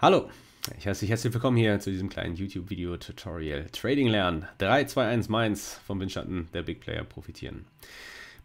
Hallo, ich heiße dich herzlich willkommen hier zu diesem kleinen YouTube-Video-Tutorial Trading lernen. 3, 2, 1, meins vom Windschatten der Big Player profitieren.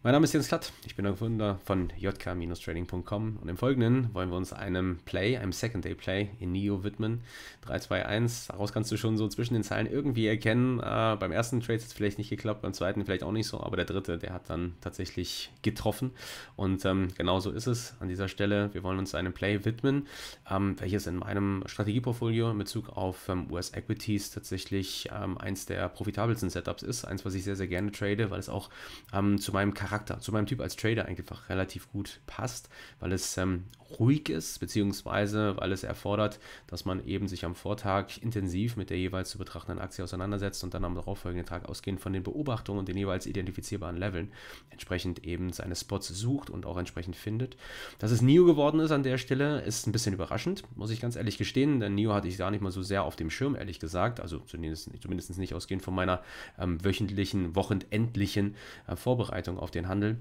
Mein Name ist Jens Klatt, ich bin der Gründer von jk-trading.com und im Folgenden wollen wir uns einem Play, einem Second Day Play in NIO widmen. 3, 2, 1, daraus kannst du schon so zwischen den Zeilen irgendwie erkennen. Äh, beim ersten Trade hat es vielleicht nicht geklappt, beim zweiten vielleicht auch nicht so, aber der dritte, der hat dann tatsächlich getroffen. Und ähm, genau so ist es an dieser Stelle. Wir wollen uns einem Play widmen, ähm, welches in meinem Strategieportfolio in Bezug auf ähm, US Equities tatsächlich ähm, eins der profitabelsten Setups ist. Eins, was ich sehr, sehr gerne trade, weil es auch ähm, zu meinem Charakter Charakter, zu meinem Typ als Trader einfach relativ gut passt, weil es ähm, ruhig ist, beziehungsweise weil es erfordert, dass man eben sich am Vortag intensiv mit der jeweils zu betrachtenden Aktie auseinandersetzt und dann am darauffolgenden Tag ausgehend von den Beobachtungen und den jeweils identifizierbaren Leveln entsprechend eben seine Spots sucht und auch entsprechend findet. Dass es Nio geworden ist an der Stelle, ist ein bisschen überraschend, muss ich ganz ehrlich gestehen, denn Nio hatte ich gar nicht mal so sehr auf dem Schirm, ehrlich gesagt, also zumindest, zumindest nicht ausgehend von meiner ähm, wöchentlichen, wochenendlichen äh, Vorbereitung auf den den Handel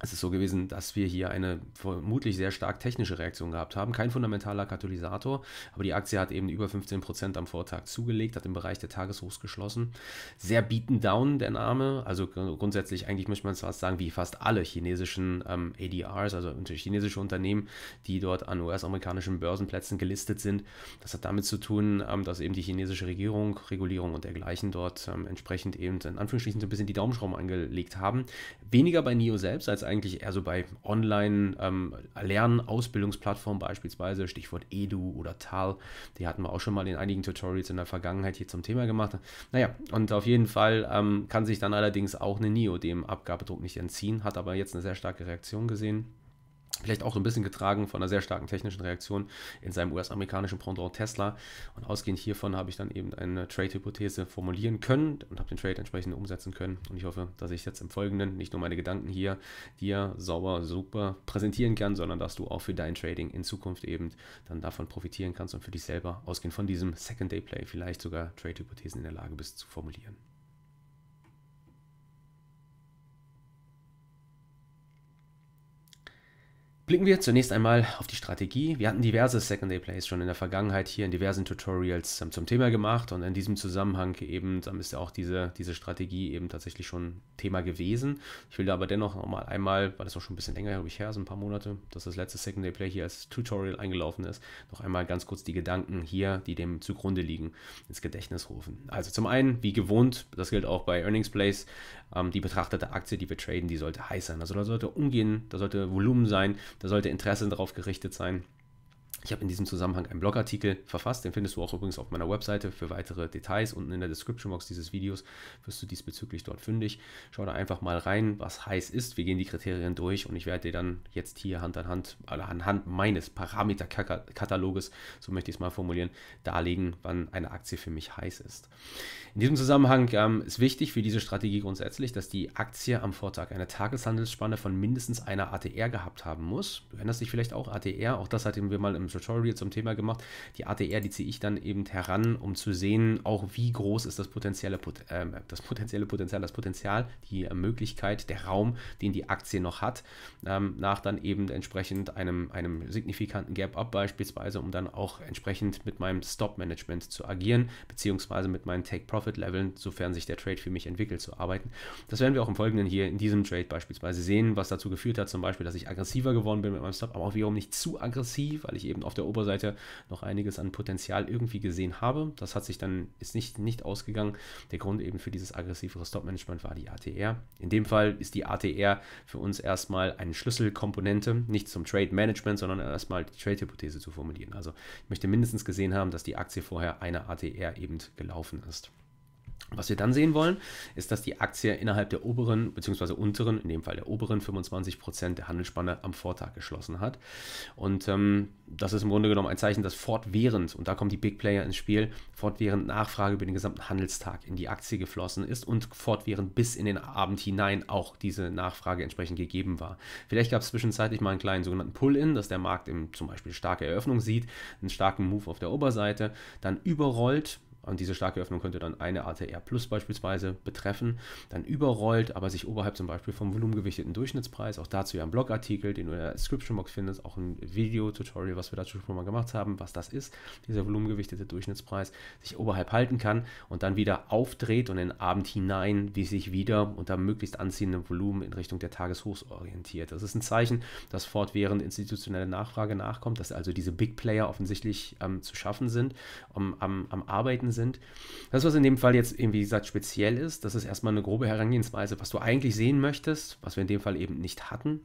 es ist so gewesen, dass wir hier eine vermutlich sehr stark technische Reaktion gehabt haben. Kein fundamentaler Katalysator, aber die Aktie hat eben über 15% am Vortag zugelegt, hat im Bereich der Tageshochs geschlossen. Sehr beaten down der Name, also grundsätzlich eigentlich möchte man zwar sagen, wie fast alle chinesischen ähm, ADRs, also chinesische Unternehmen, die dort an US-amerikanischen Börsenplätzen gelistet sind. Das hat damit zu tun, ähm, dass eben die chinesische Regierung, Regulierung und dergleichen dort ähm, entsprechend eben in Anführungsstrichen so ein bisschen die Daumenschrauben angelegt haben. Weniger bei NIO selbst als jetzt eigentlich eher so bei Online-Lern-Ausbildungsplattformen ähm, beispielsweise, Stichwort Edu oder Tal. Die hatten wir auch schon mal in einigen Tutorials in der Vergangenheit hier zum Thema gemacht. Naja, und auf jeden Fall ähm, kann sich dann allerdings auch eine NIO dem Abgabedruck nicht entziehen, hat aber jetzt eine sehr starke Reaktion gesehen vielleicht auch so ein bisschen getragen von einer sehr starken technischen Reaktion in seinem US-amerikanischen Pendant Tesla. Und ausgehend hiervon habe ich dann eben eine Trade-Hypothese formulieren können und habe den Trade entsprechend umsetzen können. Und ich hoffe, dass ich jetzt im Folgenden nicht nur meine Gedanken hier dir sauber, super präsentieren kann, sondern dass du auch für dein Trading in Zukunft eben dann davon profitieren kannst und für dich selber ausgehend von diesem Second-Day-Play vielleicht sogar Trade-Hypothesen in der Lage bist zu formulieren. Blicken wir zunächst einmal auf die Strategie. Wir hatten diverse Second-Day Plays schon in der Vergangenheit hier in diversen Tutorials ähm, zum Thema gemacht und in diesem Zusammenhang eben ähm, ist ja auch diese, diese Strategie eben tatsächlich schon Thema gewesen. Ich will da aber dennoch nochmal einmal, weil das auch schon ein bisschen länger habe ich her so ein paar Monate, dass das letzte Second-Day Play hier als Tutorial eingelaufen ist, noch einmal ganz kurz die Gedanken hier, die dem zugrunde liegen, ins Gedächtnis rufen. Also zum einen, wie gewohnt, das gilt auch bei Earnings Plays, ähm, die betrachtete Aktie, die wir traden, die sollte heiß sein. Also da sollte umgehen, da sollte Volumen sein, da sollte Interesse darauf gerichtet sein. Ich habe in diesem Zusammenhang einen Blogartikel verfasst, den findest du auch übrigens auf meiner Webseite für weitere Details. Unten in der Description Box dieses Videos wirst du diesbezüglich dort fündig. Schau da einfach mal rein, was heiß ist. Wir gehen die Kriterien durch und ich werde dir dann jetzt hier Hand an Hand, oder anhand meines Parameterkataloges, so möchte ich es mal formulieren, darlegen, wann eine Aktie für mich heiß ist. In diesem Zusammenhang ähm, ist wichtig für diese Strategie grundsätzlich, dass die Aktie am Vortag eine Tageshandelsspanne von mindestens einer ATR gehabt haben muss. Du erinnerst dich vielleicht auch, ATR, auch das hatten wir mal im Tutorial zum Thema gemacht. Die ATR, die ziehe ich dann eben heran, um zu sehen, auch wie groß ist das potenzielle, äh, das potenzielle Potenzial, das Potenzial, die äh, Möglichkeit, der Raum, den die Aktie noch hat, ähm, nach dann eben entsprechend einem, einem signifikanten Gap-Up beispielsweise, um dann auch entsprechend mit meinem Stop-Management zu agieren, beziehungsweise mit meinen Take-Profit-Leveln, sofern sich der Trade für mich entwickelt, zu arbeiten. Das werden wir auch im Folgenden hier in diesem Trade beispielsweise sehen, was dazu geführt hat, zum Beispiel, dass ich aggressiver geworden bin mit meinem Stop, aber auch wiederum nicht zu aggressiv, weil ich eben auf der Oberseite noch einiges an Potenzial irgendwie gesehen habe. Das hat sich dann, ist nicht, nicht ausgegangen. Der Grund eben für dieses aggressivere Stop-Management war die ATR. In dem Fall ist die ATR für uns erstmal eine Schlüsselkomponente, nicht zum Trade-Management, sondern erstmal die Trade-Hypothese zu formulieren. Also ich möchte mindestens gesehen haben, dass die Aktie vorher einer ATR eben gelaufen ist. Was wir dann sehen wollen, ist, dass die Aktie innerhalb der oberen bzw. unteren, in dem Fall der oberen 25% der Handelsspanne am Vortag geschlossen hat. Und ähm, das ist im Grunde genommen ein Zeichen, dass fortwährend, und da kommen die Big Player ins Spiel, fortwährend Nachfrage über den gesamten Handelstag in die Aktie geflossen ist und fortwährend bis in den Abend hinein auch diese Nachfrage entsprechend gegeben war. Vielleicht gab es zwischenzeitlich mal einen kleinen sogenannten Pull-in, dass der Markt im, zum Beispiel starke Eröffnung sieht, einen starken Move auf der Oberseite, dann überrollt und diese starke Öffnung könnte dann eine ATR Plus beispielsweise betreffen, dann überrollt, aber sich oberhalb zum Beispiel vom volumengewichteten Durchschnittspreis, auch dazu ja ein Blogartikel, den du in der Description Box findest, auch ein Video-Tutorial, was wir dazu schon mal gemacht haben, was das ist, dieser volumengewichtete Durchschnittspreis, sich oberhalb halten kann und dann wieder aufdreht und in den Abend hinein, wie sich wieder unter möglichst anziehendem Volumen in Richtung der Tageshochs orientiert. Das ist ein Zeichen, dass fortwährend institutionelle Nachfrage nachkommt, dass also diese Big Player offensichtlich ähm, zu schaffen sind, um, am, am Arbeiten sind. Das, was in dem Fall jetzt irgendwie gesagt, speziell ist, das ist erstmal eine grobe Herangehensweise, was du eigentlich sehen möchtest, was wir in dem Fall eben nicht hatten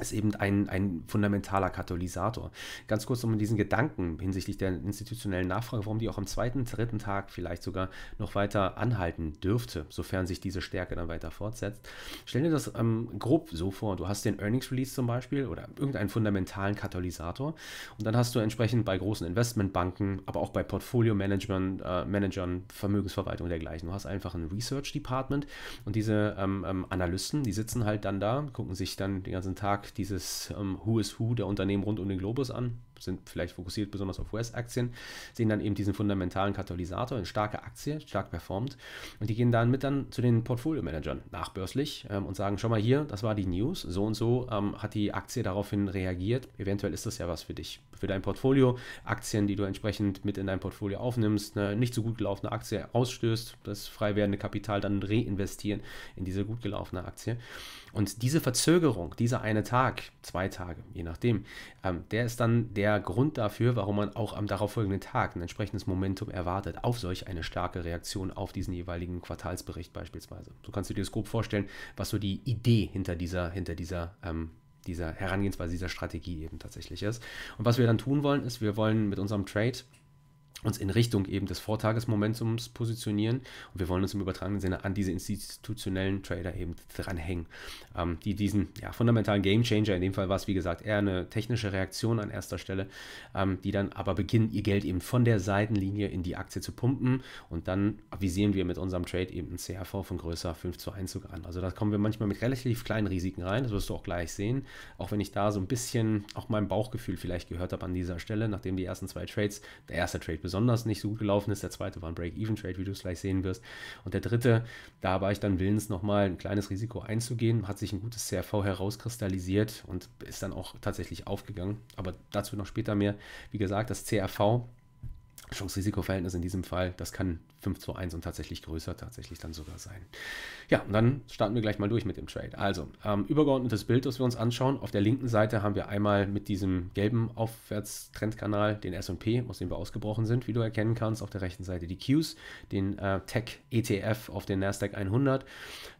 ist eben ein, ein fundamentaler Katalysator. Ganz kurz um diesen Gedanken hinsichtlich der institutionellen Nachfrage, warum die auch am zweiten, dritten Tag vielleicht sogar noch weiter anhalten dürfte, sofern sich diese Stärke dann weiter fortsetzt. Stell dir das ähm, grob so vor, du hast den Earnings Release zum Beispiel oder irgendeinen fundamentalen Katalysator und dann hast du entsprechend bei großen Investmentbanken, aber auch bei Portfolio-Managern, äh, Managern, Vermögensverwaltung und dergleichen, du hast einfach ein Research-Department und diese ähm, ähm, Analysten, die sitzen halt dann da, gucken sich dann den ganzen Tag Markt dieses ähm, Who is Who der Unternehmen rund um den Globus an sind vielleicht fokussiert besonders auf US-Aktien, sehen dann eben diesen fundamentalen Katalysator, eine starke Aktie, stark performt. Und die gehen dann mit dann zu den Portfolio-Managern nachbörslich ähm, und sagen, schau mal hier, das war die News, so und so ähm, hat die Aktie daraufhin reagiert. Eventuell ist das ja was für dich, für dein Portfolio. Aktien, die du entsprechend mit in dein Portfolio aufnimmst, eine nicht so gut gelaufene Aktie ausstößt, das frei werdende Kapital dann reinvestieren in diese gut gelaufene Aktie. Und diese Verzögerung, dieser eine Tag, zwei Tage, je nachdem, ähm, der ist dann der der Grund dafür, warum man auch am darauffolgenden Tag ein entsprechendes Momentum erwartet auf solch eine starke Reaktion auf diesen jeweiligen Quartalsbericht beispielsweise. So kannst du dir das grob vorstellen, was so die Idee hinter dieser, hinter dieser ähm, dieser Herangehensweise, dieser Strategie eben tatsächlich ist. Und was wir dann tun wollen, ist, wir wollen mit unserem Trade uns in Richtung eben des Vortagesmomentums positionieren und wir wollen uns im übertragenen Sinne an diese institutionellen Trader eben dranhängen, ähm, die diesen ja, fundamentalen Gamechanger in dem Fall war es wie gesagt eher eine technische Reaktion an erster Stelle, ähm, die dann aber beginnen, ihr Geld eben von der Seitenlinie in die Aktie zu pumpen und dann avisieren wir mit unserem Trade eben ein CRV von größer 5 zu 1 sogar an. Also da kommen wir manchmal mit relativ kleinen Risiken rein, das wirst du auch gleich sehen, auch wenn ich da so ein bisschen auch mein Bauchgefühl vielleicht gehört habe an dieser Stelle, nachdem die ersten zwei Trades, der erste Trade besonders besonders nicht so gut gelaufen ist. Der zweite war ein Break-Even-Trade, wie du es gleich sehen wirst. Und der dritte, da war ich dann willens, nochmal ein kleines Risiko einzugehen, hat sich ein gutes CRV herauskristallisiert und ist dann auch tatsächlich aufgegangen. Aber dazu noch später mehr. Wie gesagt, das CRV Chance-Risiko-Verhältnis in diesem Fall, das kann 5 zu 1 und tatsächlich größer tatsächlich dann sogar sein. Ja, und dann starten wir gleich mal durch mit dem Trade. Also, ähm, übergeordnetes Bild, das wir uns anschauen. Auf der linken Seite haben wir einmal mit diesem gelben Aufwärtstrendkanal den S&P, aus dem wir ausgebrochen sind, wie du erkennen kannst. Auf der rechten Seite die Qs, den äh, Tech-ETF auf den Nasdaq 100.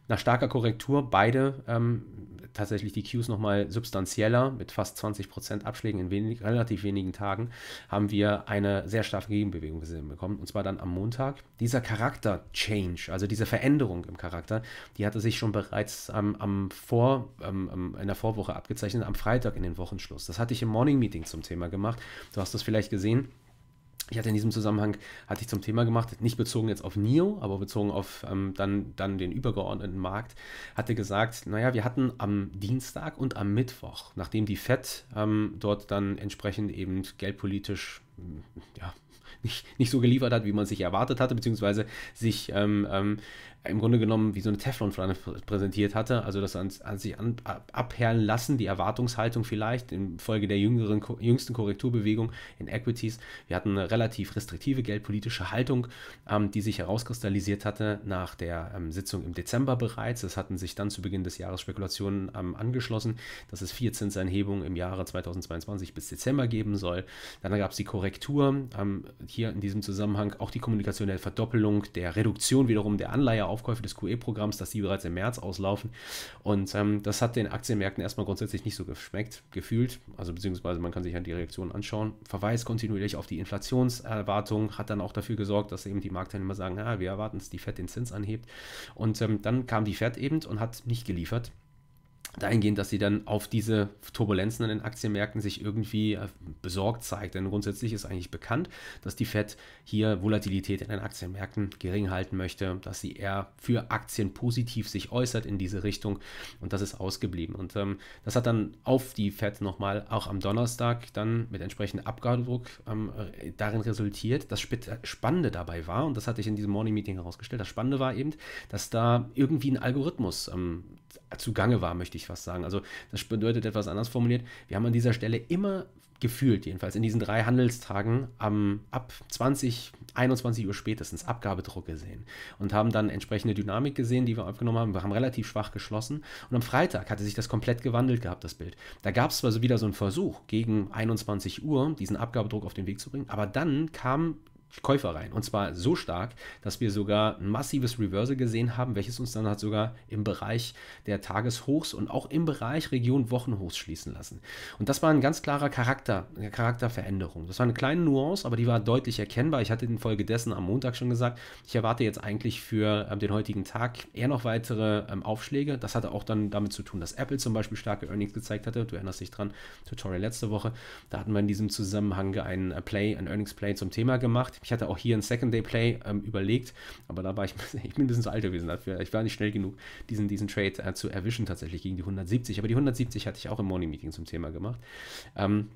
Nach starker Korrektur beide ähm, tatsächlich die Qs nochmal substanzieller mit fast 20% Abschlägen in wenig, relativ wenigen Tagen haben wir eine sehr starke Gegenbewegung gesehen bekommen. Und zwar dann am Montag dieser Charakter-Change, also diese Veränderung im Charakter, die hatte sich schon bereits am, am Vor, am, in der Vorwoche abgezeichnet, am Freitag in den Wochenschluss. Das hatte ich im Morning Meeting zum Thema gemacht. Du hast das vielleicht gesehen. Ich hatte in diesem Zusammenhang, hatte ich zum Thema gemacht, nicht bezogen jetzt auf NIO, aber bezogen auf ähm, dann, dann den übergeordneten Markt, hatte gesagt, naja, wir hatten am Dienstag und am Mittwoch, nachdem die FED ähm, dort dann entsprechend eben geldpolitisch ja, nicht, nicht so geliefert hat, wie man sich erwartet hatte, beziehungsweise sich ähm, ähm, im Grunde genommen wie so eine Teflonpfanne präsentiert hatte. Also das hat sich an, abherren lassen, die Erwartungshaltung vielleicht infolge der jüngeren, jüngsten Korrekturbewegung in Equities. Wir hatten eine relativ restriktive geldpolitische Haltung, ähm, die sich herauskristallisiert hatte nach der ähm, Sitzung im Dezember bereits. Es hatten sich dann zu Beginn des Jahres Spekulationen ähm, angeschlossen, dass es vier Zinsanhebungen im Jahre 2022 bis Dezember geben soll. Dann gab es die Korrektur. Ähm, hier in diesem Zusammenhang auch die Kommunikation der Verdoppelung, der Reduktion wiederum der Anleihe Aufkäufe des QE-Programms, dass die bereits im März auslaufen. Und ähm, das hat den Aktienmärkten erstmal grundsätzlich nicht so geschmeckt, gefühlt. Also beziehungsweise man kann sich halt die Reaktionen anschauen. Verweis kontinuierlich auf die Inflationserwartung hat dann auch dafür gesorgt, dass eben die Marktteilnehmer sagen, ja, wir erwarten, dass die FED den Zins anhebt. Und ähm, dann kam die FED eben und hat nicht geliefert dahingehend, dass sie dann auf diese Turbulenzen an den Aktienmärkten sich irgendwie äh, besorgt zeigt. Denn grundsätzlich ist eigentlich bekannt, dass die Fed hier Volatilität in den Aktienmärkten gering halten möchte, dass sie eher für Aktien positiv sich äußert in diese Richtung und das ist ausgeblieben. Und ähm, das hat dann auf die Fed nochmal auch am Donnerstag dann mit entsprechendem Abgabedruck ähm, äh, darin resultiert. Das äh, Spannende dabei war, und das hatte ich in diesem Morning Meeting herausgestellt, das Spannende war eben, dass da irgendwie ein Algorithmus ähm, zugange war, möchte ich ich fast sagen. Also das bedeutet etwas anders formuliert. Wir haben an dieser Stelle immer gefühlt, jedenfalls in diesen drei Handelstagen, um, ab 20, 21 Uhr spätestens Abgabedruck gesehen und haben dann entsprechende Dynamik gesehen, die wir aufgenommen haben. Wir haben relativ schwach geschlossen und am Freitag hatte sich das komplett gewandelt gehabt, das Bild. Da gab es zwar so wieder so einen Versuch, gegen 21 Uhr diesen Abgabedruck auf den Weg zu bringen, aber dann kam Käufer rein. Und zwar so stark, dass wir sogar ein massives Reversal gesehen haben, welches uns dann hat sogar im Bereich der Tageshochs und auch im Bereich Region Wochenhochs schließen lassen. Und das war ein ganz klarer Charakter, eine Charakterveränderung. Das war eine kleine Nuance, aber die war deutlich erkennbar. Ich hatte infolgedessen am Montag schon gesagt, ich erwarte jetzt eigentlich für ähm, den heutigen Tag eher noch weitere ähm, Aufschläge. Das hatte auch dann damit zu tun, dass Apple zum Beispiel starke Earnings gezeigt hatte. Du erinnerst dich dran, Tutorial letzte Woche. Da hatten wir in diesem Zusammenhang ein äh, Play, ein Earnings Play zum Thema gemacht. Ich hatte auch hier ein Second Day Play ähm, überlegt, aber da war ich, ich bin ein bisschen zu alt gewesen dafür. Ich war nicht schnell genug, diesen, diesen Trade äh, zu erwischen tatsächlich gegen die 170. Aber die 170 hatte ich auch im Morning Meeting zum Thema gemacht. Ähm,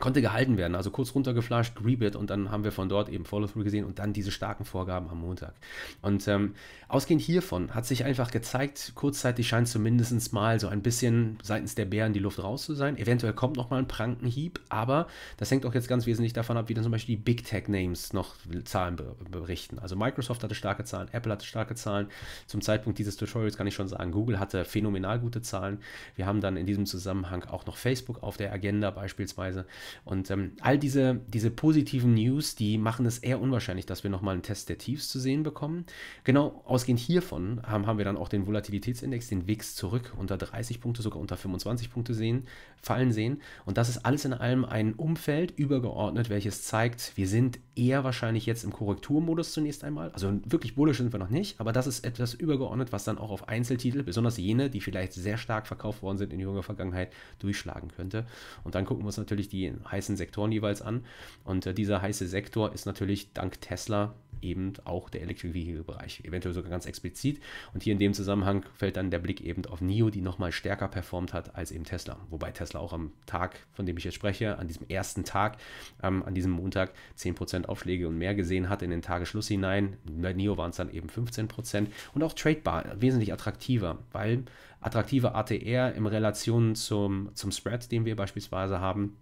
konnte gehalten werden. Also kurz runtergeflasht, Rebit und dann haben wir von dort eben Follow-Through gesehen und dann diese starken Vorgaben am Montag. Und ähm, ausgehend hiervon hat sich einfach gezeigt, kurzzeitig scheint zumindest mal so ein bisschen seitens der Bären die Luft raus zu sein. Eventuell kommt nochmal ein Prankenhieb, aber das hängt auch jetzt ganz wesentlich davon ab, wie dann zum Beispiel die Big Tech Names noch Zahlen berichten. Also Microsoft hatte starke Zahlen, Apple hatte starke Zahlen. Zum Zeitpunkt dieses Tutorials kann ich schon sagen, Google hatte phänomenal gute Zahlen. Wir haben dann in diesem Zusammenhang auch noch Facebook auf der Agenda beispielsweise. Und ähm, all diese, diese positiven News, die machen es eher unwahrscheinlich, dass wir nochmal einen Test der Tiefs zu sehen bekommen. Genau ausgehend hiervon haben, haben wir dann auch den Volatilitätsindex, den WIX zurück unter 30 Punkte, sogar unter 25 Punkte sehen, fallen sehen. Und das ist alles in allem ein Umfeld übergeordnet, welches zeigt, wir sind eher wahrscheinlich jetzt im Korrekturmodus zunächst einmal. Also wirklich bullisch sind wir noch nicht, aber das ist etwas übergeordnet, was dann auch auf Einzeltitel, besonders jene, die vielleicht sehr stark verkauft worden sind in jüngerer Vergangenheit, durchschlagen könnte. Und dann gucken wir uns natürlich die den heißen Sektoren jeweils an. Und äh, dieser heiße Sektor ist natürlich dank Tesla eben auch der Electric Vehicle Bereich, eventuell sogar ganz explizit. Und hier in dem Zusammenhang fällt dann der Blick eben auf NIO, die nochmal stärker performt hat als eben Tesla. Wobei Tesla auch am Tag, von dem ich jetzt spreche, an diesem ersten Tag, ähm, an diesem Montag 10% Aufschläge und mehr gesehen hat in den Tagesschluss hinein. Bei NIO waren es dann eben 15% und auch tradebar, äh, wesentlich attraktiver, weil attraktive ATR in Relation zum, zum Spread, den wir beispielsweise haben,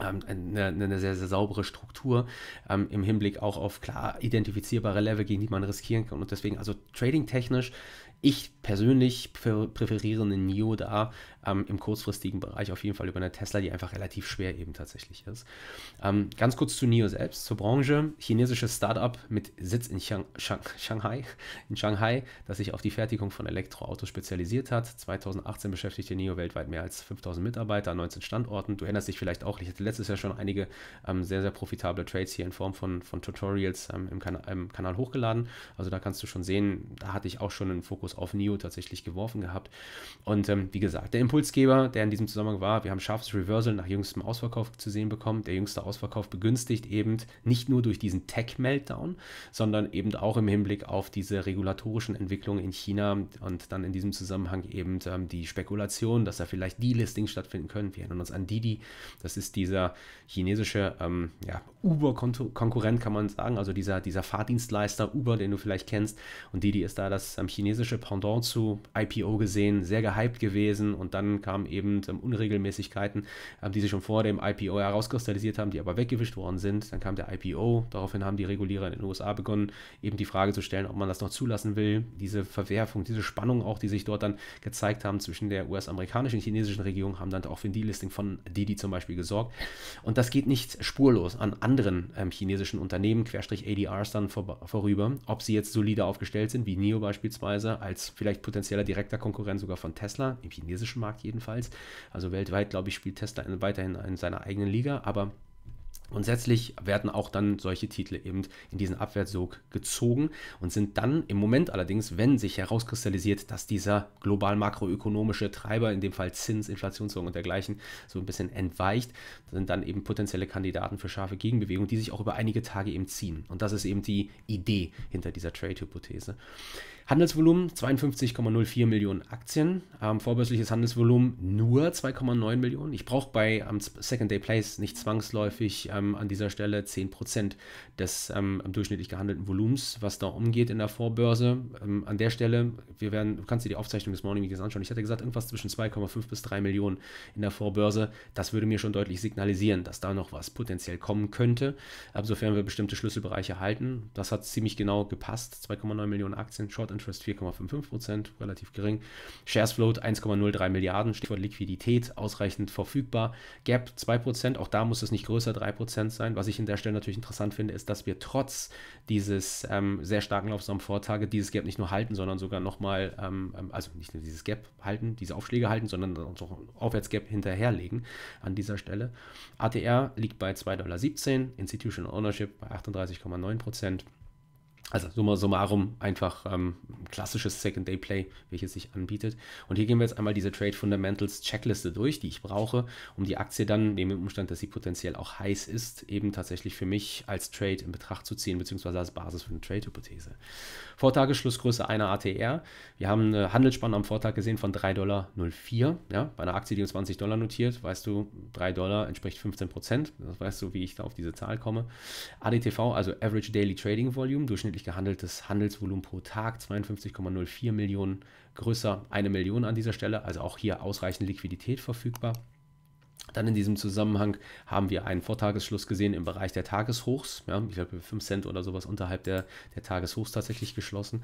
ähm, eine, ne, ne, eine, sehr, sehr saubere Struktur ähm, im Hinblick auch auf klar identifizierbare Level, gegen die man riskieren kann. Und deswegen, also trading-technisch, ich persönlich präferiere einen NIO da ähm, im kurzfristigen Bereich auf jeden Fall über eine Tesla, die einfach relativ schwer eben tatsächlich ist. Ähm, ganz kurz zu NIO selbst, zur Branche. Chinesisches Startup mit Sitz in Shang Shang Shanghai, in Shanghai, das sich auf die Fertigung von Elektroautos spezialisiert hat. 2018 beschäftigte NIO weltweit mehr als 5000 Mitarbeiter an 19 Standorten. Du erinnerst dich vielleicht auch, ich hatte letztes Jahr schon einige ähm, sehr, sehr profitable Trades hier in Form von, von Tutorials ähm, im, kan im Kanal hochgeladen. Also da kannst du schon sehen, da hatte ich auch schon einen Fokus auf NIO tatsächlich geworfen gehabt. Und ähm, wie gesagt, der Impuls Impulsgeber, der in diesem Zusammenhang war, wir haben scharfes Reversal nach jüngstem Ausverkauf zu sehen bekommen. Der jüngste Ausverkauf begünstigt eben nicht nur durch diesen Tech-Meltdown, sondern eben auch im Hinblick auf diese regulatorischen Entwicklungen in China und dann in diesem Zusammenhang eben ähm, die Spekulation, dass da vielleicht die listings stattfinden können. Wir erinnern uns an Didi. Das ist dieser chinesische ähm, ja, Uber-Konkurrent, kann man sagen, also dieser, dieser Fahrdienstleister Uber, den du vielleicht kennst. Und Didi ist da das ähm, chinesische Pendant zu IPO gesehen, sehr gehypt gewesen und da dann kamen eben ähm, Unregelmäßigkeiten, ähm, die sich schon vor dem IPO herauskristallisiert haben, die aber weggewischt worden sind. Dann kam der IPO, daraufhin haben die Regulierer in den USA begonnen, eben die Frage zu stellen, ob man das noch zulassen will. Diese Verwerfung, diese Spannung auch, die sich dort dann gezeigt haben zwischen der US-amerikanischen und chinesischen Regierung, haben dann auch für ein Delisting von Didi zum Beispiel gesorgt. Und das geht nicht spurlos an anderen ähm, chinesischen Unternehmen, Querstrich ADRs dann vor, vorüber, ob sie jetzt solide aufgestellt sind, wie NIO beispielsweise, als vielleicht potenzieller direkter Konkurrent sogar von Tesla im chinesischen Markt Markt jedenfalls. Also weltweit, glaube ich, spielt Tesla weiterhin in seiner eigenen Liga, aber Grundsätzlich werden auch dann solche Titel eben in diesen Abwärtssog gezogen und sind dann im Moment allerdings, wenn sich herauskristallisiert, dass dieser global makroökonomische Treiber, in dem Fall Zins, Inflationssorgen und dergleichen, so ein bisschen entweicht, sind dann eben potenzielle Kandidaten für scharfe Gegenbewegungen, die sich auch über einige Tage eben ziehen. Und das ist eben die Idee hinter dieser Trade-Hypothese. Handelsvolumen 52,04 Millionen Aktien, ähm, vorbörsliches Handelsvolumen nur 2,9 Millionen. Ich brauche bei ähm, Second Day Place nicht zwangsläufig ähm, an dieser Stelle 10% des ähm, durchschnittlich gehandelten Volumens, was da umgeht in der Vorbörse. Ähm, an der Stelle, wir werden, du kannst dir die Aufzeichnung des Morning Meetings anschauen. Ich hatte gesagt, irgendwas zwischen 2,5 bis 3 Millionen in der Vorbörse. Das würde mir schon deutlich signalisieren, dass da noch was potenziell kommen könnte, sofern wir bestimmte Schlüsselbereiche halten. Das hat ziemlich genau gepasst. 2,9 Millionen Aktien, Short Interest 4,55%, relativ gering. Shares Float 1,03 Milliarden, Stichwort Liquidität, ausreichend verfügbar. Gap 2%, auch da muss es nicht größer 3% sein. Was ich in der Stelle natürlich interessant finde, ist, dass wir trotz dieses ähm, sehr starken Laufs am Vortage dieses Gap nicht nur halten, sondern sogar nochmal, ähm, ähm, also nicht nur dieses Gap halten, diese Aufschläge halten, sondern uns auch ein Aufwärtsgap hinterherlegen an dieser Stelle. ATR liegt bei 2,17 Dollar, Institutional Ownership bei 38,9 Prozent. Also summa summarum einfach ähm, klassisches Second-Day-Play, welches sich anbietet. Und hier gehen wir jetzt einmal diese Trade Fundamentals Checkliste durch, die ich brauche, um die Aktie dann, neben dem Umstand, dass sie potenziell auch heiß ist, eben tatsächlich für mich als Trade in Betracht zu ziehen, beziehungsweise als Basis für eine Trade-Hypothese. Vortagesschlussgröße einer ATR. Wir haben eine Handelsspanne am Vortag gesehen von 3,04 Dollar. Ja? Bei einer Aktie, die um 20 Dollar notiert, weißt du, 3 Dollar entspricht 15 Prozent. Das weißt du, wie ich da auf diese Zahl komme. ADTV, also Average Daily Trading Volume, durchschnittlich täglich gehandeltes Handelsvolumen pro Tag 52,04 Millionen größer, eine Million an dieser Stelle, also auch hier ausreichend Liquidität verfügbar. Dann in diesem Zusammenhang haben wir einen Vortagesschluss gesehen im Bereich der Tageshochs. Ja, ich glaube, 5 Cent oder sowas unterhalb der, der Tageshochs tatsächlich geschlossen.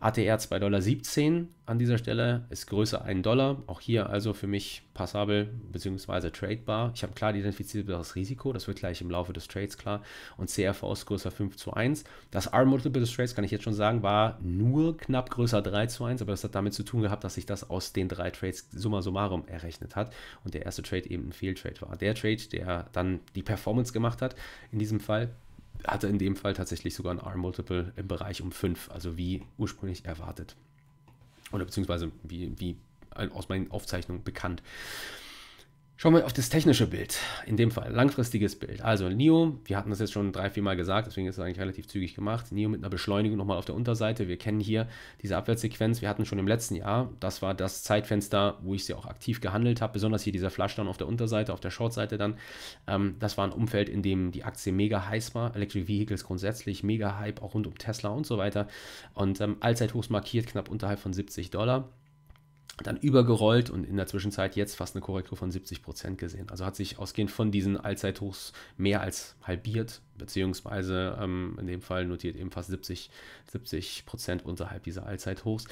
ATR 2,17 Dollar an dieser Stelle ist größer 1 Dollar. Auch hier also für mich passabel bzw. tradebar. Ich habe klar identifizierbares Risiko, das wird gleich im Laufe des Trades klar. Und CRV ist größer 5 zu 1. Das R-Multiple des Trades, kann ich jetzt schon sagen, war nur knapp größer 3 zu 1, aber das hat damit zu tun gehabt, dass sich das aus den drei Trades summa summarum errechnet hat und der erste Trade eben ein Fehltrade war. Der Trade, der dann die Performance gemacht hat, in diesem Fall, hatte in dem Fall tatsächlich sogar ein R-Multiple im Bereich um 5, also wie ursprünglich erwartet. Oder beziehungsweise wie, wie äh, aus meinen Aufzeichnungen bekannt. Schauen wir auf das technische Bild, in dem Fall langfristiges Bild. Also NIO, wir hatten das jetzt schon drei, vier Mal gesagt, deswegen ist es eigentlich relativ zügig gemacht. NIO mit einer Beschleunigung nochmal auf der Unterseite. Wir kennen hier diese Abwärtssequenz, wir hatten schon im letzten Jahr, das war das Zeitfenster, wo ich sie auch aktiv gehandelt habe, besonders hier dieser Flashdown auf der Unterseite, auf der Shortseite dann. Ähm, das war ein Umfeld, in dem die Aktie mega heiß war, Electric Vehicles grundsätzlich, mega Hype, auch rund um Tesla und so weiter. Und ähm, Allzeithochs markiert, knapp unterhalb von 70 Dollar dann übergerollt und in der Zwischenzeit jetzt fast eine Korrektur von 70 Prozent gesehen. Also hat sich ausgehend von diesen Allzeithochs mehr als halbiert, beziehungsweise ähm, in dem Fall notiert eben fast 70 Prozent unterhalb dieser Allzeithochs.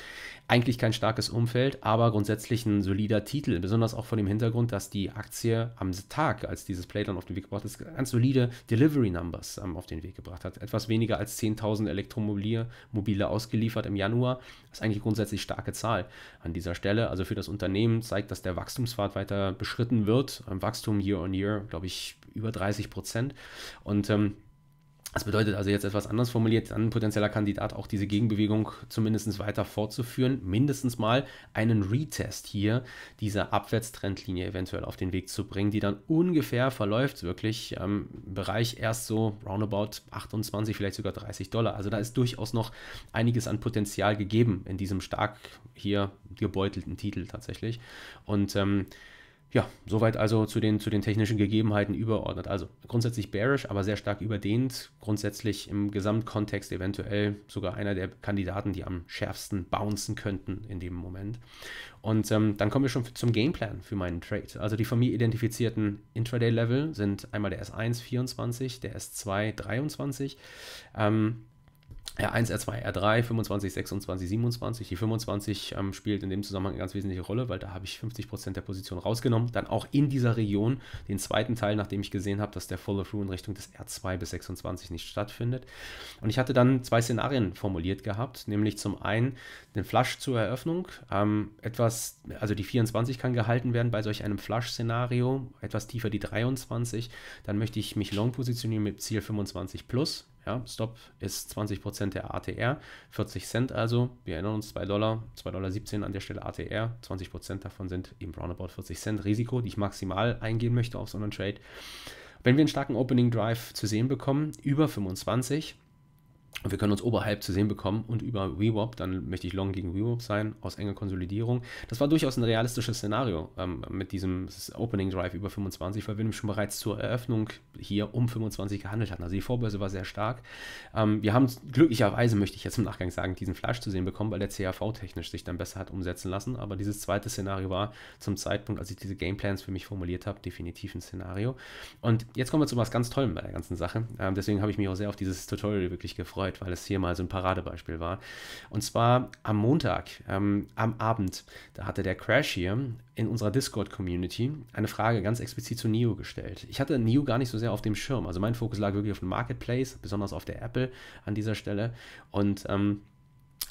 Eigentlich kein starkes Umfeld, aber grundsätzlich ein solider Titel, besonders auch vor dem Hintergrund, dass die Aktie am Tag, als dieses Play dann auf den Weg gebracht ist, ganz solide Delivery Numbers ähm, auf den Weg gebracht hat. Etwas weniger als 10.000 Elektromobile ausgeliefert im Januar. Das ist eigentlich grundsätzlich starke Zahl an dieser Stelle Stelle, also für das Unternehmen, zeigt, dass der Wachstumspfad weiter beschritten wird. Ähm, Wachstum year on year, glaube ich, über 30 Prozent. Und ähm, das bedeutet also jetzt etwas anders formuliert, dann ein potenzieller Kandidat auch diese Gegenbewegung zumindest weiter fortzuführen, mindestens mal einen Retest hier dieser Abwärtstrendlinie eventuell auf den Weg zu bringen, die dann ungefähr verläuft, wirklich ähm, im Bereich erst so roundabout 28, vielleicht sogar 30 Dollar. Also da ist durchaus noch einiges an Potenzial gegeben in diesem stark hier gebeutelten Titel tatsächlich. Und ähm, ja, soweit also zu den, zu den technischen Gegebenheiten überordnet. Also grundsätzlich bearish, aber sehr stark überdehnt. Grundsätzlich im Gesamtkontext eventuell sogar einer der Kandidaten, die am schärfsten bouncen könnten in dem Moment. Und ähm, dann kommen wir schon zum Gameplan für meinen Trade. Also die von mir identifizierten Intraday-Level sind einmal der S1 24, der S2 23. Ähm, R1, R2, R3, 25, 26, 27. Die 25 ähm, spielt in dem Zusammenhang eine ganz wesentliche Rolle, weil da habe ich 50% der Position rausgenommen. Dann auch in dieser Region den zweiten Teil, nachdem ich gesehen habe, dass der Follow-Through in Richtung des R2 bis 26 nicht stattfindet. Und ich hatte dann zwei Szenarien formuliert gehabt, nämlich zum einen den Flush zur Eröffnung. Ähm, etwas, also die 24 kann gehalten werden bei solch einem Flush-Szenario, etwas tiefer die 23. Dann möchte ich mich long positionieren mit Ziel 25 plus. Ja, Stop ist 20% der ATR, 40 Cent also, wir erinnern uns 2 Dollar, 2,17 Dollar an der Stelle ATR, 20% davon sind eben roundabout 40 Cent Risiko, die ich maximal eingehen möchte auf so einen Trade. Wenn wir einen starken Opening Drive zu sehen bekommen, über 25, wir können uns oberhalb zu sehen bekommen und über WeWop, dann möchte ich long gegen WeWop sein, aus enger Konsolidierung. Das war durchaus ein realistisches Szenario ähm, mit diesem Opening Drive über 25, weil wir nämlich schon bereits zur Eröffnung hier um 25 gehandelt hatten. Also die Vorbörse war sehr stark. Ähm, wir haben glücklicherweise, möchte ich jetzt im Nachgang sagen, diesen Flash zu sehen bekommen, weil der CAV technisch sich dann besser hat umsetzen lassen. Aber dieses zweite Szenario war zum Zeitpunkt, als ich diese Gameplans für mich formuliert habe, definitiv ein Szenario. Und jetzt kommen wir zu was ganz Tollem bei der ganzen Sache. Ähm, deswegen habe ich mich auch sehr auf dieses Tutorial wirklich gefreut gefreut, weil es hier mal so ein Paradebeispiel war. Und zwar am Montag, ähm, am Abend, da hatte der Crash hier in unserer Discord-Community eine Frage ganz explizit zu NIO gestellt. Ich hatte NIO gar nicht so sehr auf dem Schirm. Also mein Fokus lag wirklich auf dem Marketplace, besonders auf der Apple an dieser Stelle. Und ähm,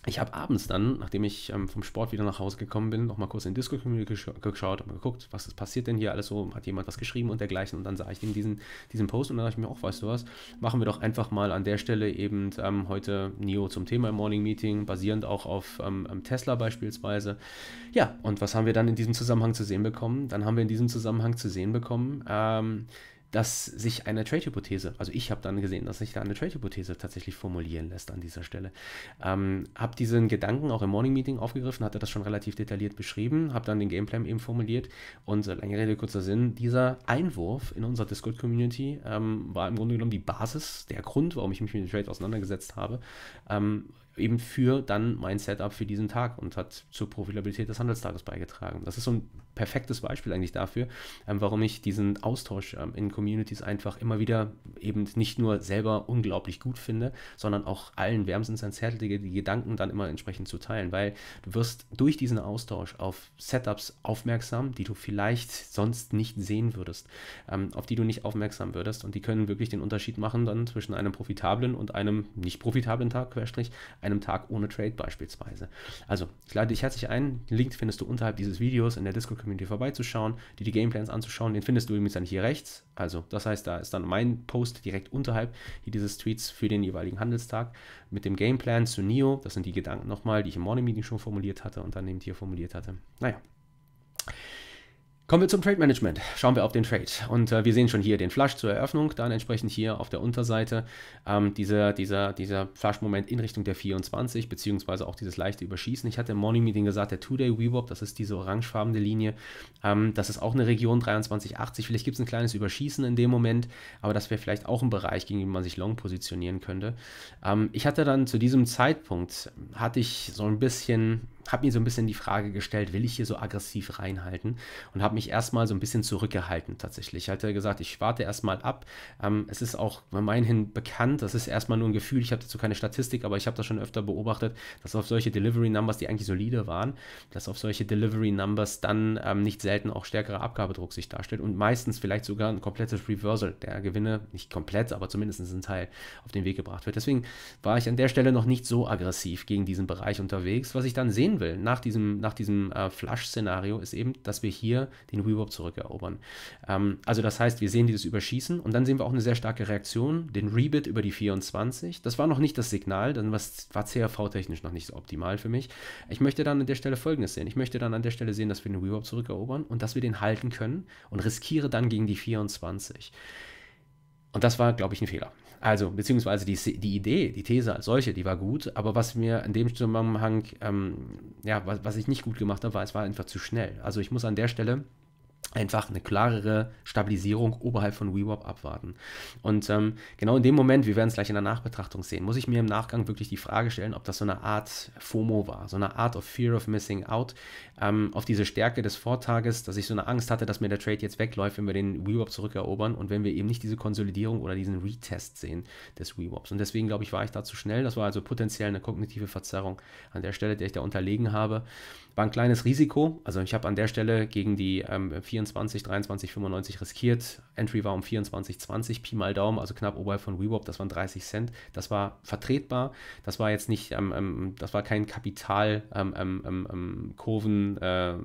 ich habe abends dann, nachdem ich ähm, vom Sport wieder nach Hause gekommen bin, nochmal kurz in Disco Community gesch geschaut und geguckt, was ist passiert denn hier alles so, hat jemand was geschrieben und dergleichen. Und dann sah ich eben diesen, diesen Post und dann dachte ich mir auch, weißt du was, machen wir doch einfach mal an der Stelle eben ähm, heute NIO zum Thema im Morning Meeting, basierend auch auf ähm, ähm, Tesla beispielsweise. Ja, und was haben wir dann in diesem Zusammenhang zu sehen bekommen? Dann haben wir in diesem Zusammenhang zu sehen bekommen, ähm, dass sich eine Trade-Hypothese, also ich habe dann gesehen, dass sich da eine Trade-Hypothese tatsächlich formulieren lässt an dieser Stelle. Ähm, habe diesen Gedanken auch im Morning-Meeting aufgegriffen, hatte das schon relativ detailliert beschrieben, habe dann den Gameplan eben formuliert und äh, lange Rede, kurzer Sinn, dieser Einwurf in unserer Discord-Community ähm, war im Grunde genommen die Basis, der Grund, warum ich mich mit dem Trade auseinandergesetzt habe, ähm, eben für dann mein Setup für diesen Tag und hat zur Profitabilität des Handelstages beigetragen. Das ist so ein perfektes Beispiel eigentlich dafür, ähm, warum ich diesen Austausch ähm, in Communities einfach immer wieder eben nicht nur selber unglaublich gut finde, sondern auch allen wärmstens ans Herz lege, die Gedanken dann immer entsprechend zu teilen, weil du wirst durch diesen Austausch auf Setups aufmerksam, die du vielleicht sonst nicht sehen würdest, ähm, auf die du nicht aufmerksam würdest und die können wirklich den Unterschied machen dann zwischen einem profitablen und einem nicht profitablen Tag, Querstrich, einem Tag ohne Trade beispielsweise. Also, ich lade dich herzlich ein. Den Link findest du unterhalb dieses Videos in der Discord-Community vorbeizuschauen, dir die Gameplans anzuschauen. Den findest du übrigens dann hier rechts. Also, das heißt, da ist dann mein Post direkt unterhalb dieses Tweets für den jeweiligen Handelstag mit dem Gameplan zu NIO. Das sind die Gedanken nochmal, die ich im Morning Meeting schon formuliert hatte und dann eben hier formuliert hatte. Naja. Kommen wir zum Trade Management. Schauen wir auf den Trade. Und äh, wir sehen schon hier den Flush zur Eröffnung, dann entsprechend hier auf der Unterseite ähm, dieser, dieser, dieser Flush-Moment in Richtung der 24, beziehungsweise auch dieses leichte Überschießen. Ich hatte im Morning Meeting gesagt, der Two-Day Weewop, das ist diese orangefarbene Linie, ähm, das ist auch eine Region 2380. Vielleicht gibt es ein kleines Überschießen in dem Moment, aber das wäre vielleicht auch ein Bereich, gegen den man sich long positionieren könnte. Ähm, ich hatte dann zu diesem Zeitpunkt, hatte ich so ein bisschen habe mir so ein bisschen die Frage gestellt, will ich hier so aggressiv reinhalten und habe mich erstmal so ein bisschen zurückgehalten tatsächlich. Ich hatte gesagt, ich warte erstmal ab. Ähm, es ist auch gemeinhin bekannt, das ist erstmal nur ein Gefühl, ich habe dazu keine Statistik, aber ich habe das schon öfter beobachtet, dass auf solche Delivery Numbers, die eigentlich solide waren, dass auf solche Delivery Numbers dann ähm, nicht selten auch stärkerer Abgabedruck sich darstellt und meistens vielleicht sogar ein komplettes Reversal der Gewinne, nicht komplett, aber zumindest ein Teil auf den Weg gebracht wird. Deswegen war ich an der Stelle noch nicht so aggressiv gegen diesen Bereich unterwegs. Was ich dann sehen hin will, nach diesem, nach diesem äh, Flush-Szenario, ist eben, dass wir hier den Rework zurückerobern. Ähm, also das heißt, wir sehen dieses Überschießen und dann sehen wir auch eine sehr starke Reaktion, den Rebit über die 24. Das war noch nicht das Signal, dann war CRV-technisch noch nicht so optimal für mich. Ich möchte dann an der Stelle Folgendes sehen. Ich möchte dann an der Stelle sehen, dass wir den Rework zurückerobern und dass wir den halten können und riskiere dann gegen die 24. Und das war, glaube ich, ein Fehler. Also, beziehungsweise die, die Idee, die These als solche, die war gut, aber was mir in dem Zusammenhang, ähm, ja, was, was ich nicht gut gemacht habe, war, es war einfach zu schnell. Also ich muss an der Stelle einfach eine klarere Stabilisierung oberhalb von WeWop abwarten. Und ähm, genau in dem Moment, wir werden es gleich in der Nachbetrachtung sehen, muss ich mir im Nachgang wirklich die Frage stellen, ob das so eine Art FOMO war, so eine Art of Fear of Missing Out ähm, auf diese Stärke des Vortages, dass ich so eine Angst hatte, dass mir der Trade jetzt wegläuft, wenn wir den WeWop zurückerobern und wenn wir eben nicht diese Konsolidierung oder diesen Retest sehen des WeWops. Und deswegen glaube ich, war ich da zu schnell. Das war also potenziell eine kognitive Verzerrung an der Stelle, der ich da unterlegen habe. War ein kleines Risiko. Also ich habe an der Stelle gegen die ähm, 24, 23, 95 riskiert. Entry war um 24, 20, Pi mal Daumen, also knapp oberhalb von WeWop, das waren 30 Cent. Das war vertretbar. Das war jetzt nicht, ähm, ähm, das war kein Kapital ähm, ähm, ähm, Kurven. Äh,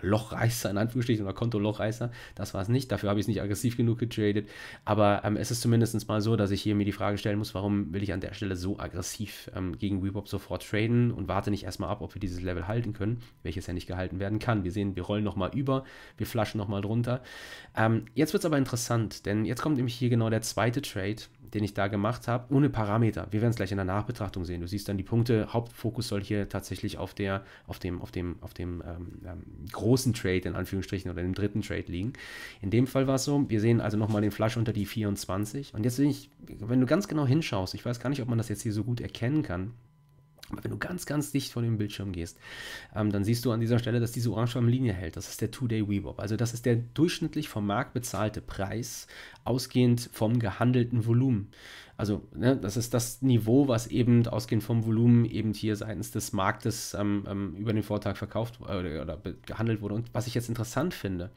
Lochreißer, in Anführungsstrichen, oder Konto-Lochreißer. Das war es nicht. Dafür habe ich es nicht aggressiv genug getradet. Aber ähm, es ist zumindest mal so, dass ich hier mir die Frage stellen muss, warum will ich an der Stelle so aggressiv ähm, gegen Webup sofort traden und warte nicht erstmal ab, ob wir dieses Level halten können, welches ja nicht gehalten werden kann. Wir sehen, wir rollen nochmal über, wir flaschen nochmal drunter. Ähm, jetzt wird es aber interessant, denn jetzt kommt nämlich hier genau der zweite Trade, den ich da gemacht habe, ohne Parameter. Wir werden es gleich in der Nachbetrachtung sehen. Du siehst dann die Punkte. Hauptfokus soll hier tatsächlich auf der, auf dem, auf dem, auf dem ähm, ähm, großen Trade in Anführungsstrichen oder im dritten Trade liegen. In dem Fall war es so, wir sehen also nochmal den Flash unter die 24 und jetzt bin ich, wenn du ganz genau hinschaust, ich weiß gar nicht, ob man das jetzt hier so gut erkennen kann, aber wenn du ganz, ganz dicht vor dem Bildschirm gehst, ähm, dann siehst du an dieser Stelle, dass diese orangefarbene Linie hält. Das ist der Two-Day Webop. Also das ist der durchschnittlich vom Markt bezahlte Preis, ausgehend vom gehandelten Volumen. Also ne, das ist das Niveau, was eben ausgehend vom Volumen eben hier seitens des Marktes ähm, ähm über den Vortag verkauft äh, oder gehandelt wurde. Und was ich jetzt interessant finde,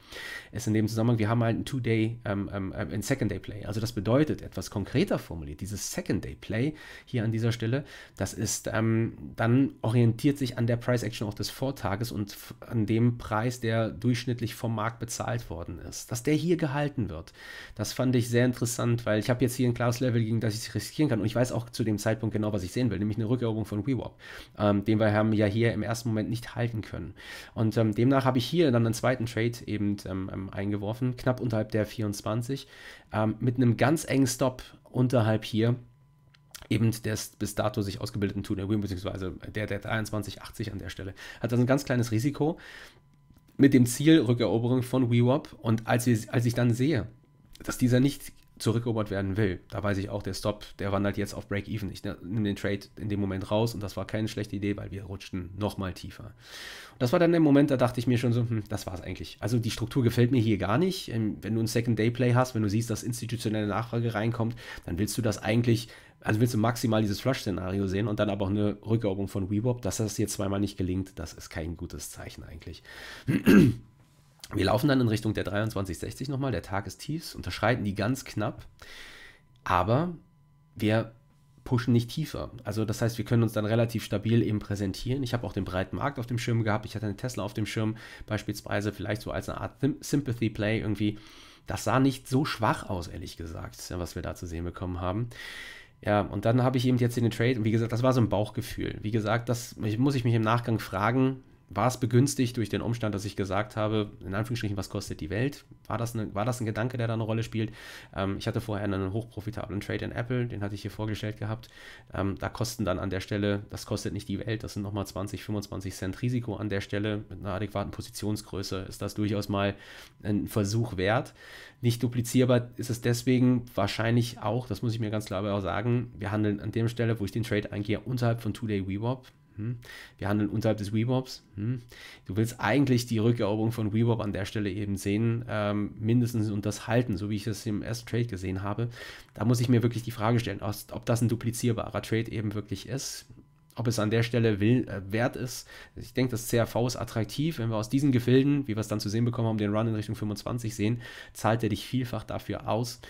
ist in dem Zusammenhang, wir haben halt ein Two-Day, ähm, ähm, äh, ein Second-Day-Play. Also das bedeutet, etwas konkreter formuliert, dieses Second-Day-Play hier an dieser Stelle, das ist ähm, dann orientiert sich an der Price-Action auch des Vortages und an dem Preis, der durchschnittlich vom Markt bezahlt worden ist. Dass der hier gehalten wird, das fand ich sehr interessant, weil ich habe jetzt hier ein klares Level, gegen das ich riskieren kann. Und ich weiß auch zu dem Zeitpunkt genau, was ich sehen will, nämlich eine Rückeroberung von WeWop, ähm, den wir haben ja hier im ersten Moment nicht halten können. Und ähm, demnach habe ich hier dann einen zweiten Trade eben ähm, ähm eingeworfen, knapp unterhalb der 24, ähm, mit einem ganz engen Stop unterhalb hier eben des bis dato sich ausgebildeten Tuner Win, beziehungsweise der, der 2380 an der Stelle. Hat also ein ganz kleines Risiko mit dem Ziel Rückeroberung von WeWop. Und als, wir, als ich dann sehe, dass dieser nicht zurückerobert werden will. Da weiß ich auch, der Stop, der wandert jetzt auf Break-Even. Ich nehme den Trade in dem Moment raus und das war keine schlechte Idee, weil wir rutschten nochmal tiefer. Und das war dann der Moment, da dachte ich mir schon so, hm, das war's eigentlich. Also die Struktur gefällt mir hier gar nicht. Ähm, wenn du ein Second-Day-Play hast, wenn du siehst, dass institutionelle Nachfrage reinkommt, dann willst du das eigentlich, also willst du maximal dieses Flush-Szenario sehen und dann aber auch eine Rückeroberung von Weebop. Dass das jetzt zweimal nicht gelingt, das ist kein gutes Zeichen eigentlich. Wir laufen dann in Richtung der 2360 nochmal, der Tag ist tief, unterschreiten die ganz knapp, aber wir pushen nicht tiefer. Also das heißt, wir können uns dann relativ stabil eben präsentieren. Ich habe auch den breiten Markt auf dem Schirm gehabt, ich hatte einen Tesla auf dem Schirm beispielsweise, vielleicht so als eine Art Sympathy Play irgendwie. Das sah nicht so schwach aus, ehrlich gesagt, was wir da zu sehen bekommen haben. Ja, und dann habe ich eben jetzt in den Trade, und wie gesagt, das war so ein Bauchgefühl. Wie gesagt, das muss ich mich im Nachgang fragen, war es begünstigt durch den Umstand, dass ich gesagt habe, in Anführungsstrichen, was kostet die Welt? War das, eine, war das ein Gedanke, der da eine Rolle spielt? Ähm, ich hatte vorher einen hochprofitablen Trade in Apple, den hatte ich hier vorgestellt gehabt. Ähm, da kosten dann an der Stelle, das kostet nicht die Welt, das sind nochmal 20, 25 Cent Risiko an der Stelle. Mit einer adäquaten Positionsgröße ist das durchaus mal ein Versuch wert. Nicht duplizierbar ist es deswegen wahrscheinlich auch, das muss ich mir ganz klar sagen, wir handeln an der Stelle, wo ich den Trade eingehe, unterhalb von Two-Day-WeWop. Hm. Wir handeln unterhalb des Webops. Hm. Du willst eigentlich die Rückeroberung von Webop an der Stelle eben sehen, ähm, mindestens und das halten, so wie ich das im ersten Trade gesehen habe. Da muss ich mir wirklich die Frage stellen, ob das ein duplizierbarer Trade eben wirklich ist. Ob es an der Stelle will, äh, wert ist. Ich denke, das CRV ist attraktiv. Wenn wir aus diesen Gefilden, wie wir es dann zu sehen bekommen haben, den Run in Richtung 25 sehen, zahlt er dich vielfach dafür aus.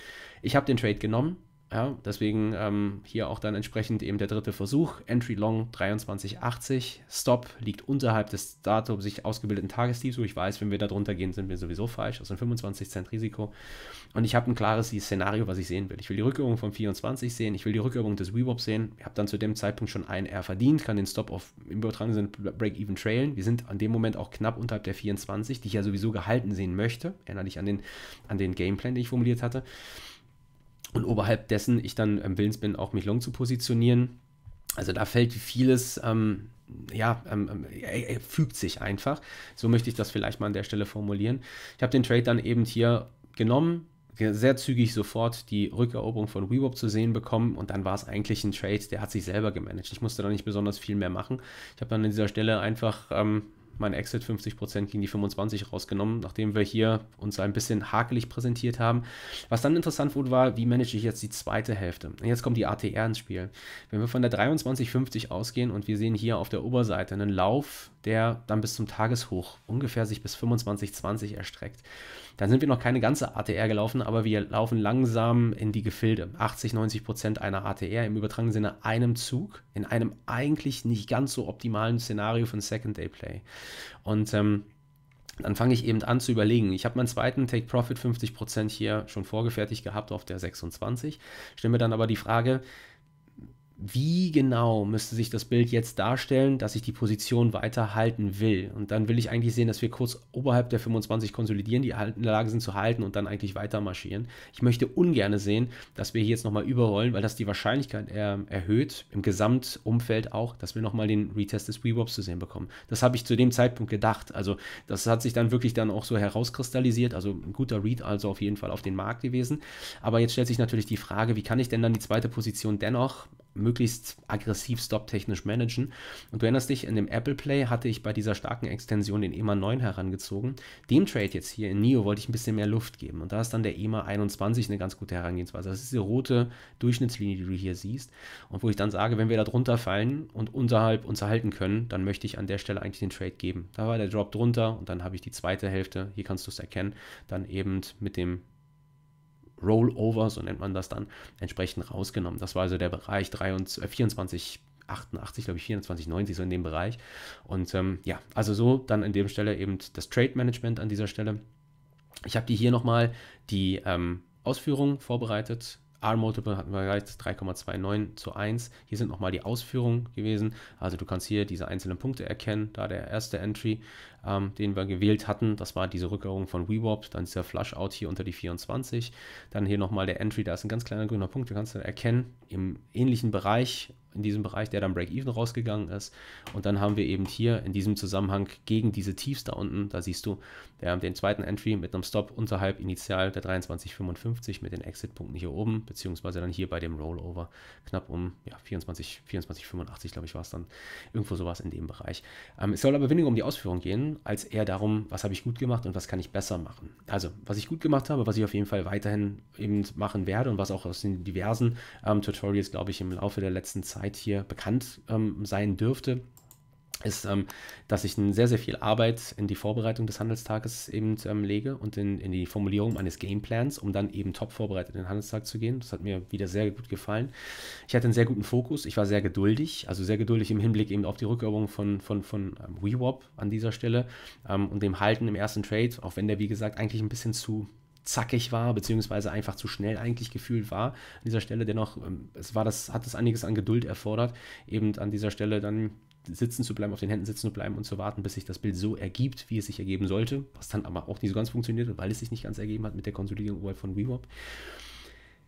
Ich habe den Trade genommen ja, deswegen ähm, hier auch dann entsprechend eben der dritte Versuch. Entry Long 23,80. Stop liegt unterhalb des dato sich ausgebildeten Tagestiefs, wo ich weiß, wenn wir da drunter gehen, sind wir sowieso falsch. Also ein 25 Cent Risiko. Und ich habe ein klares Szenario, was ich sehen will. Ich will die Rückübung von 24 sehen. Ich will die Rückübung des Webup sehen. Ich habe dann zu dem Zeitpunkt schon ein R verdient, kann den Stop auf im übertragenen Break-Even trailen. Wir sind an dem Moment auch knapp unterhalb der 24, die ich ja sowieso gehalten sehen möchte. Erinnere dich an den, an den Gameplan, den ich formuliert hatte und oberhalb dessen ich dann ähm, willens bin, auch mich long zu positionieren. Also da fällt vieles, ähm, ja, ähm, äh, fügt sich einfach. So möchte ich das vielleicht mal an der Stelle formulieren. Ich habe den Trade dann eben hier genommen, sehr zügig sofort die Rückeroberung von WeWop zu sehen bekommen und dann war es eigentlich ein Trade, der hat sich selber gemanagt. Ich musste da nicht besonders viel mehr machen. Ich habe dann an dieser Stelle einfach ähm, mein Exit 50% gegen die 25 rausgenommen, nachdem wir hier uns ein bisschen hakelig präsentiert haben. Was dann interessant wurde, war, wie manage ich jetzt die zweite Hälfte? Und jetzt kommt die ATR ins Spiel. Wenn wir von der 23,50 ausgehen und wir sehen hier auf der Oberseite einen Lauf, der dann bis zum Tageshoch ungefähr sich bis 25,20 erstreckt. Dann sind wir noch keine ganze ATR gelaufen, aber wir laufen langsam in die Gefilde. 80, 90 Prozent einer ATR im übertragenen Sinne einem Zug in einem eigentlich nicht ganz so optimalen Szenario von Second Day Play. Und ähm, dann fange ich eben an zu überlegen. Ich habe meinen zweiten Take Profit 50% Prozent hier schon vorgefertigt gehabt auf der 26. Stelle mir dann aber die Frage, wie genau müsste sich das Bild jetzt darstellen, dass ich die Position weiter halten will. Und dann will ich eigentlich sehen, dass wir kurz oberhalb der 25 konsolidieren, die in der Lage sind zu halten und dann eigentlich weiter marschieren. Ich möchte ungern sehen, dass wir hier jetzt nochmal überrollen, weil das die Wahrscheinlichkeit äh, erhöht, im Gesamtumfeld auch, dass wir nochmal den Retest des Rewobs zu sehen bekommen. Das habe ich zu dem Zeitpunkt gedacht. Also das hat sich dann wirklich dann auch so herauskristallisiert. Also ein guter Read also auf jeden Fall auf den Markt gewesen. Aber jetzt stellt sich natürlich die Frage, wie kann ich denn dann die zweite Position dennoch möglichst aggressiv stopptechnisch managen. Und du erinnerst dich, in dem Apple Play hatte ich bei dieser starken Extension den EMA 9 herangezogen. Dem Trade jetzt hier in NIO wollte ich ein bisschen mehr Luft geben. Und da ist dann der EMA 21 eine ganz gute Herangehensweise. Das ist diese rote Durchschnittslinie, die du hier siehst. Und wo ich dann sage, wenn wir da drunter fallen und unterhalb uns erhalten können, dann möchte ich an der Stelle eigentlich den Trade geben. Da war der Drop drunter und dann habe ich die zweite Hälfte, hier kannst du es erkennen, dann eben mit dem Rollover, so nennt man das dann, entsprechend rausgenommen. Das war also der Bereich 23, 24 88, glaube ich, 24, 90, so in dem Bereich. Und ähm, ja, also so dann an dem Stelle eben das Trade Management an dieser Stelle. Ich habe dir hier nochmal die ähm, Ausführung vorbereitet R-Multiple hatten wir bereits 3,29 zu 1. Hier sind nochmal die Ausführungen gewesen. Also du kannst hier diese einzelnen Punkte erkennen. Da der erste Entry, ähm, den wir gewählt hatten, das war diese Rückerung von WeWop. Dann dieser Flush-Out hier unter die 24. Dann hier nochmal der Entry, da ist ein ganz kleiner grüner Punkt. Du kannst dann erkennen, im ähnlichen Bereich in diesem Bereich, der dann Break-Even rausgegangen ist. Und dann haben wir eben hier in diesem Zusammenhang gegen diese Tiefs da unten, da siehst du, wir haben den zweiten Entry mit einem Stop unterhalb initial der 23,55 mit den Exit-Punkten hier oben, beziehungsweise dann hier bei dem Rollover knapp um ja, 24,85 glaube ich war es dann, irgendwo sowas in dem Bereich. Ähm, es soll aber weniger um die Ausführung gehen, als eher darum, was habe ich gut gemacht und was kann ich besser machen. Also, was ich gut gemacht habe, was ich auf jeden Fall weiterhin eben machen werde und was auch aus den diversen ähm, Tutorials, glaube ich, im Laufe der letzten Zeit Allgemeinheit hier bekannt ähm, sein dürfte, ist, ähm, dass ich sehr, sehr viel Arbeit in die Vorbereitung des Handelstages eben ähm, lege und in, in die Formulierung meines Gameplans, um dann eben top vorbereitet in den Handelstag zu gehen. Das hat mir wieder sehr gut gefallen. Ich hatte einen sehr guten Fokus. Ich war sehr geduldig, also sehr geduldig im Hinblick eben auf die Rückerbung von, von, von ähm, WeWop an dieser Stelle ähm, und dem Halten im ersten Trade, auch wenn der, wie gesagt, eigentlich ein bisschen zu zackig war, beziehungsweise einfach zu schnell eigentlich gefühlt war. An dieser Stelle dennoch, ähm, es war das, hat das einiges an Geduld erfordert, eben an dieser Stelle dann sitzen zu bleiben, auf den Händen sitzen zu bleiben und zu warten, bis sich das Bild so ergibt, wie es sich ergeben sollte, was dann aber auch nicht so ganz funktioniert, weil es sich nicht ganz ergeben hat mit der Konsolidierung von WeWop.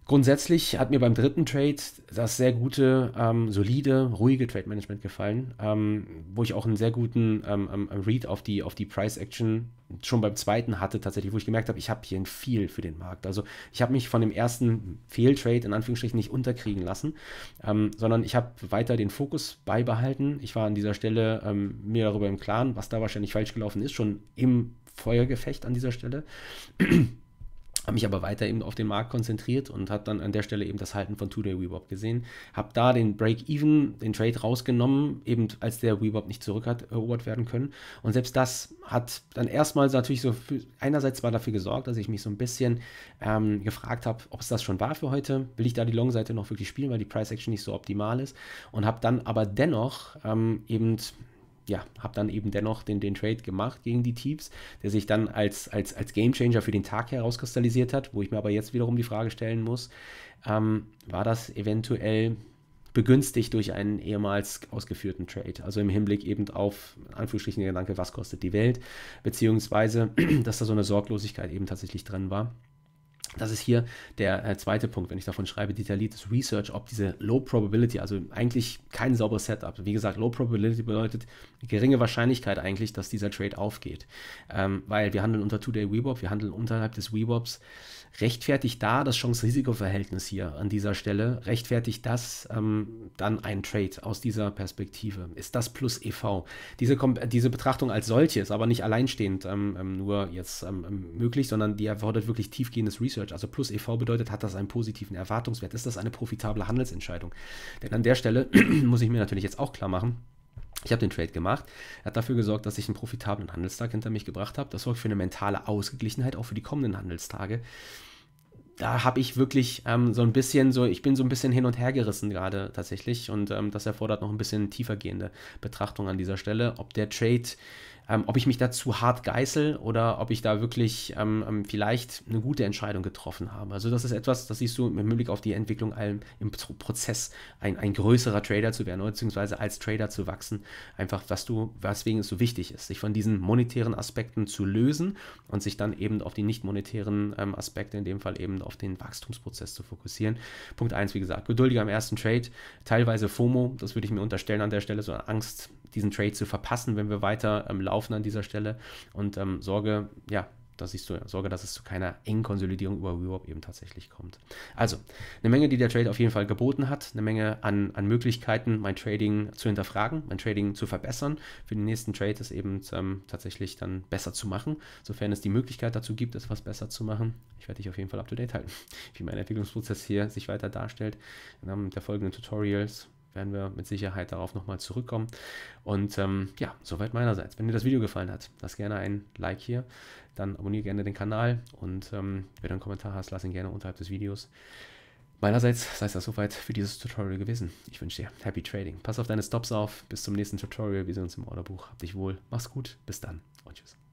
Grundsätzlich hat mir beim dritten Trade das sehr gute, ähm, solide, ruhige Trade-Management gefallen, ähm, wo ich auch einen sehr guten ähm, ähm Read auf die, auf die Price-Action schon beim zweiten hatte, tatsächlich, wo ich gemerkt habe, ich habe hier ein Viel für den Markt. Also ich habe mich von dem ersten Fehltrade in Anführungsstrichen nicht unterkriegen lassen, ähm, sondern ich habe weiter den Fokus beibehalten. Ich war an dieser Stelle ähm, mir darüber im Klaren, was da wahrscheinlich falsch gelaufen ist, schon im Feuergefecht an dieser Stelle habe mich aber weiter eben auf den Markt konzentriert und habe dann an der Stelle eben das Halten von Two-Day Webop gesehen. Habe da den Break-Even, den Trade rausgenommen, eben als der Webop nicht zurück hat erobert werden können. Und selbst das hat dann erstmal natürlich so für, einerseits mal dafür gesorgt, dass ich mich so ein bisschen ähm, gefragt habe, ob es das schon war für heute. Will ich da die Long-Seite noch wirklich spielen, weil die Price-Action nicht so optimal ist. Und habe dann aber dennoch ähm, eben ja, habe dann eben dennoch den, den Trade gemacht gegen die Teams, der sich dann als, als, als Game Changer für den Tag herauskristallisiert hat, wo ich mir aber jetzt wiederum die Frage stellen muss, ähm, war das eventuell begünstigt durch einen ehemals ausgeführten Trade. Also im Hinblick eben auf, in Anführungsstrichen, der Gedanke, was kostet die Welt, beziehungsweise, dass da so eine Sorglosigkeit eben tatsächlich drin war. Das ist hier der äh, zweite Punkt, wenn ich davon schreibe, detailliertes Research, ob diese Low Probability, also eigentlich kein sauberes Setup. Wie gesagt, Low Probability bedeutet geringe Wahrscheinlichkeit eigentlich, dass dieser Trade aufgeht. Ähm, weil wir handeln unter Two-Day Webop, wir handeln unterhalb des Webops. Rechtfertigt da das Chance-Risiko-Verhältnis hier an dieser Stelle, rechtfertigt das ähm, dann ein Trade aus dieser Perspektive. Ist das plus EV? Diese, diese Betrachtung als solche ist aber nicht alleinstehend ähm, ähm nur jetzt ähm, ähm, möglich, sondern die erfordert wirklich tiefgehendes Research Research, also plus EV bedeutet, hat das einen positiven Erwartungswert? Ist das eine profitable Handelsentscheidung? Denn an der Stelle muss ich mir natürlich jetzt auch klar machen, ich habe den Trade gemacht. Er hat dafür gesorgt, dass ich einen profitablen Handelstag hinter mich gebracht habe. Das sorgt für eine mentale Ausgeglichenheit auch für die kommenden Handelstage. Da habe ich wirklich ähm, so ein bisschen so, ich bin so ein bisschen hin und her gerissen gerade tatsächlich und ähm, das erfordert noch ein bisschen tiefergehende Betrachtung an dieser Stelle, ob der Trade ähm, ob ich mich da zu hart geißel oder ob ich da wirklich ähm, ähm vielleicht eine gute Entscheidung getroffen habe. Also das ist etwas, das siehst du mit Blick auf die Entwicklung allem im Prozess, ein, ein größerer Trader zu werden, beziehungsweise als Trader zu wachsen. Einfach, was du, weswegen es so wichtig ist, sich von diesen monetären Aspekten zu lösen und sich dann eben auf die nicht monetären ähm, Aspekte, in dem Fall eben auf den Wachstumsprozess zu fokussieren. Punkt 1, wie gesagt, geduldiger am ersten Trade, teilweise FOMO, das würde ich mir unterstellen an der Stelle, so Angst, diesen Trade zu verpassen, wenn wir weiter ähm, laufen laufen an dieser Stelle und ähm, sorge, ja, dass ich so, sorge, dass es zu keiner engen Konsolidierung über WeWop eben tatsächlich kommt. Also, eine Menge, die der Trade auf jeden Fall geboten hat, eine Menge an, an Möglichkeiten, mein Trading zu hinterfragen, mein Trading zu verbessern, für den nächsten Trade es eben ähm, tatsächlich dann besser zu machen, sofern es die Möglichkeit dazu gibt, etwas besser zu machen. Ich werde dich auf jeden Fall up to date halten, wie mein Entwicklungsprozess hier sich weiter darstellt, im Rahmen der folgenden Tutorials werden wir mit Sicherheit darauf nochmal zurückkommen. Und ähm, ja, soweit meinerseits. Wenn dir das Video gefallen hat, lass gerne ein Like hier, dann abonniere gerne den Kanal und ähm, wenn du einen Kommentar hast, lass ihn gerne unterhalb des Videos. Meinerseits sei es das soweit für dieses Tutorial gewesen. Ich wünsche dir Happy Trading. Pass auf deine Stops auf. Bis zum nächsten Tutorial. Wir sehen uns im Orderbuch. Hab dich wohl. Mach's gut. Bis dann und tschüss.